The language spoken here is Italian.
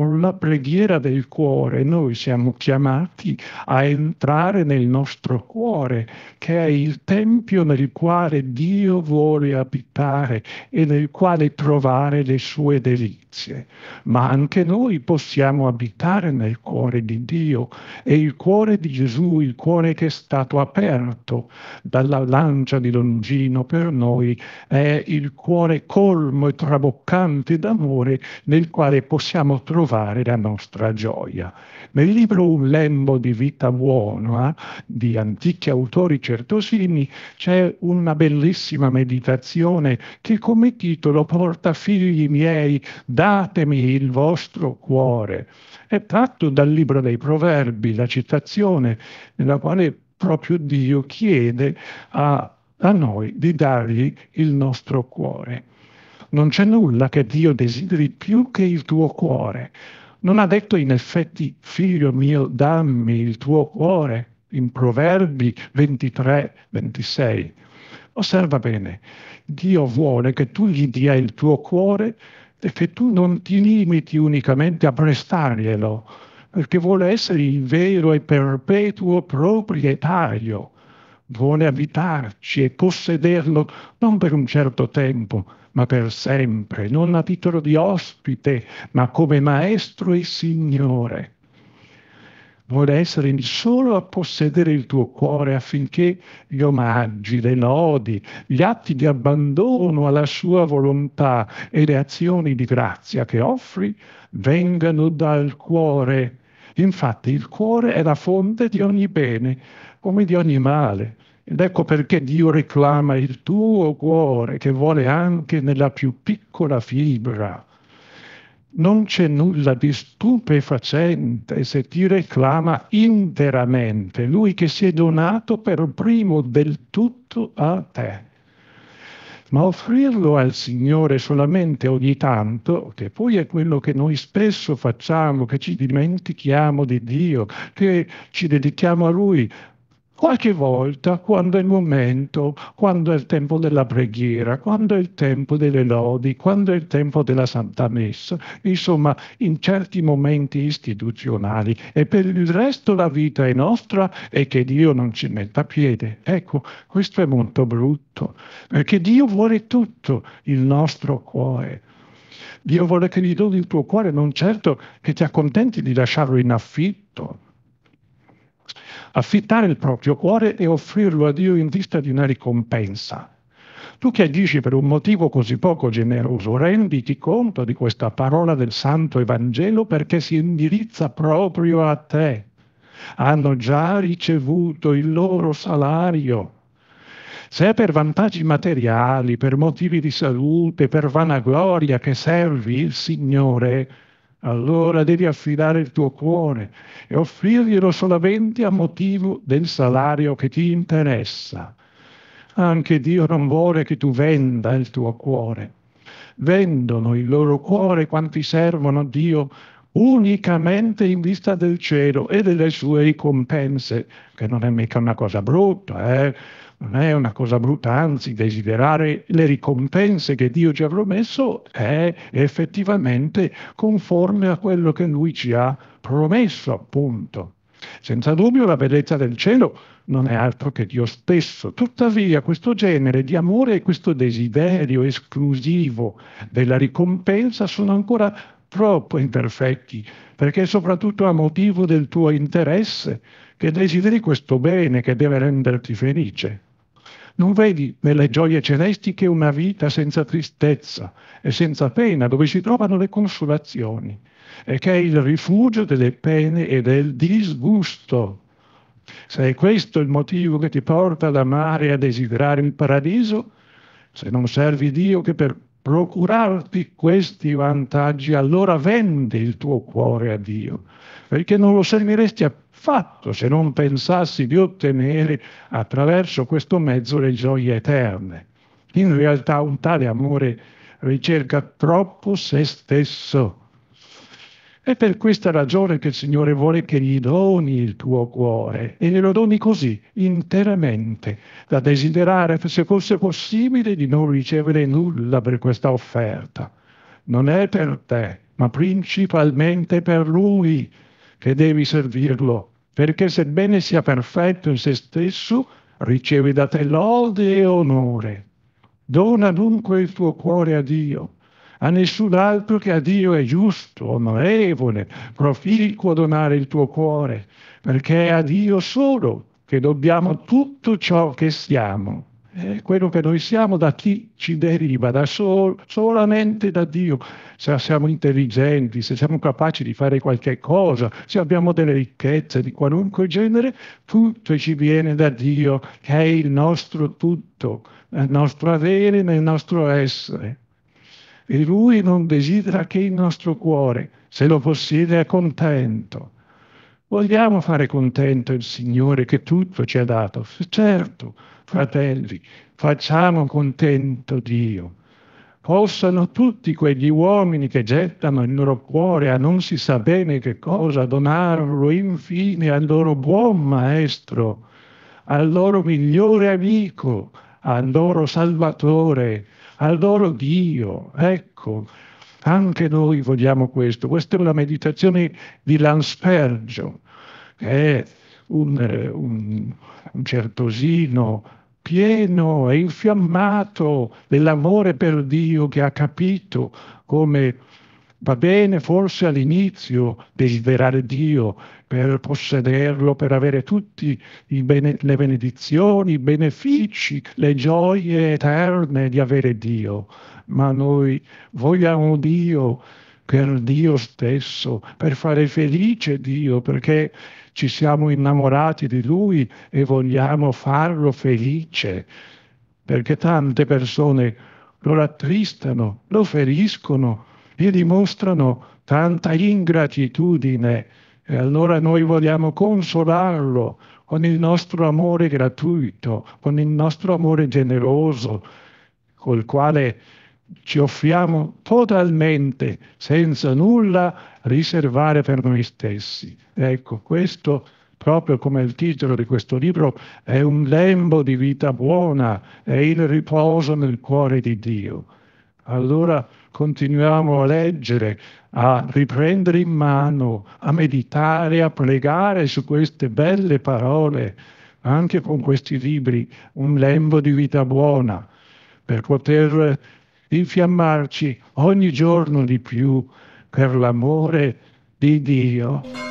con la preghiera del cuore noi siamo chiamati a entrare nel nostro cuore, che è il tempio nel quale Dio vuole abitare e nel quale trovare le sue delizie. Ma anche noi possiamo abitare nel cuore di Dio e il cuore di Gesù, il cuore che è stato aperto dalla lancia di Longino per noi, è il cuore colmo e traboccante d'amore nel quale possiamo trovare trovare la nostra gioia. Nel libro Un lembo di vita buona eh, di antichi autori certosini c'è una bellissima meditazione che come titolo porta figli miei, datemi il vostro cuore. È tratto dal libro dei proverbi, la citazione nella quale proprio Dio chiede a a noi di dargli il nostro cuore. Non c'è nulla che Dio desideri più che il tuo cuore. Non ha detto in effetti, figlio mio, dammi il tuo cuore, in Proverbi 23, 26. Osserva bene, Dio vuole che tu gli dia il tuo cuore e che tu non ti limiti unicamente a prestarglielo, perché vuole essere il vero e perpetuo proprietario vuole abitarci e possederlo non per un certo tempo, ma per sempre, non a titolo di ospite, ma come maestro e signore. Vuole essere il solo a possedere il tuo cuore affinché gli omaggi, le lodi, gli atti di abbandono alla sua volontà e le azioni di grazia che offri vengano dal cuore Infatti il cuore è la fonte di ogni bene, come di ogni male. Ed ecco perché Dio reclama il tuo cuore che vuole anche nella più piccola fibra. Non c'è nulla di stupefacente se ti reclama interamente, lui che si è donato per primo del tutto a te ma offrirlo al Signore solamente ogni tanto, che poi è quello che noi spesso facciamo, che ci dimentichiamo di Dio, che ci dedichiamo a Lui, Qualche volta, quando è il momento, quando è il tempo della preghiera, quando è il tempo delle lodi, quando è il tempo della Santa Messa, insomma, in certi momenti istituzionali. E per il resto la vita è nostra e che Dio non ci metta piede. Ecco, questo è molto brutto, perché Dio vuole tutto il nostro cuore. Dio vuole che gli doni il tuo cuore, non certo che ti accontenti di lasciarlo in affitto affittare il proprio cuore e offrirlo a Dio in vista di una ricompensa. Tu che agisci per un motivo così poco generoso, renditi conto di questa parola del Santo Evangelo perché si indirizza proprio a te. Hanno già ricevuto il loro salario. Se è per vantaggi materiali, per motivi di salute, per vanagloria che servi il Signore, allora devi affidare il tuo cuore e offrirglielo solamente a motivo del salario che ti interessa. Anche Dio non vuole che tu venda il tuo cuore. Vendono il loro cuore quanti servono a Dio unicamente in vista del cielo e delle sue ricompense, che non è mica una cosa brutta, eh? non è una cosa brutta, anzi desiderare le ricompense che Dio ci ha promesso è effettivamente conforme a quello che lui ci ha promesso, appunto. Senza dubbio la bellezza del cielo non è altro che Dio stesso. Tuttavia questo genere di amore e questo desiderio esclusivo della ricompensa sono ancora troppo imperfetti, perché è soprattutto a motivo del tuo interesse che desideri questo bene che deve renderti felice. Non vedi nelle gioie celesti che una vita senza tristezza e senza pena, dove si trovano le consolazioni, e che è il rifugio delle pene e del disgusto. Se è questo il motivo che ti porta ad amare e a desiderare il paradiso, se non servi Dio che per procurarti questi vantaggi, allora vendi il tuo cuore a Dio, perché non lo serviresti a fatto se non pensassi di ottenere attraverso questo mezzo le gioie eterne. In realtà un tale amore ricerca troppo se stesso. È per questa ragione che il Signore vuole che gli doni il tuo cuore e glielo doni così, interamente, da desiderare, se fosse possibile, di non ricevere nulla per questa offerta. Non è per te, ma principalmente per Lui che devi servirlo perché sebbene sia perfetto in se stesso, riceve da te lode e onore. Dona dunque il tuo cuore a Dio, a nessun altro che a Dio è giusto, onorevole, proficuo donare il tuo cuore, perché è a Dio solo che dobbiamo tutto ciò che siamo eh, quello che noi siamo da chi ci deriva, da sol- solamente da Dio. Se siamo intelligenti, se siamo capaci di fare qualche cosa, se abbiamo delle ricchezze di qualunque genere, tutto ci viene da Dio, che è il nostro tutto, il nostro avere, nel nostro essere. E Lui non desidera che il nostro cuore, se lo possiede, è contento Vogliamo fare contento il Signore che tutto ci ha dato? Certo, fratelli, facciamo contento Dio. Possano tutti quegli uomini che gettano il loro cuore a non si sa bene che cosa donarlo infine al loro buon maestro, al loro migliore amico, al loro salvatore, al loro Dio. Ecco, anche noi vogliamo questo. Questa è una meditazione di Lanspergio, che è un, un, un certosino pieno e infiammato dell'amore per Dio che ha capito come va bene forse all'inizio desiderare Dio per possederlo, per avere tutte bene, le benedizioni, i benefici, le gioie eterne di avere Dio, ma noi vogliamo Dio per Dio stesso, per fare felice Dio, perché ci siamo innamorati di Lui e vogliamo farlo felice, perché tante persone lo rattristano, lo feriscono, gli dimostrano tanta ingratitudine e allora noi vogliamo consolarlo con il nostro amore gratuito, con il nostro amore generoso, col quale ci offriamo totalmente, senza nulla riservare per noi stessi. Ecco, questo proprio come il titolo di questo libro, è un lembo di vita buona, è il riposo nel cuore di Dio. Allora continuiamo a leggere, a riprendere in mano, a meditare, a pregare su queste belle parole, anche con questi libri, un lembo di vita buona, per poter infiammarci ogni giorno di più per l'amore di Dio.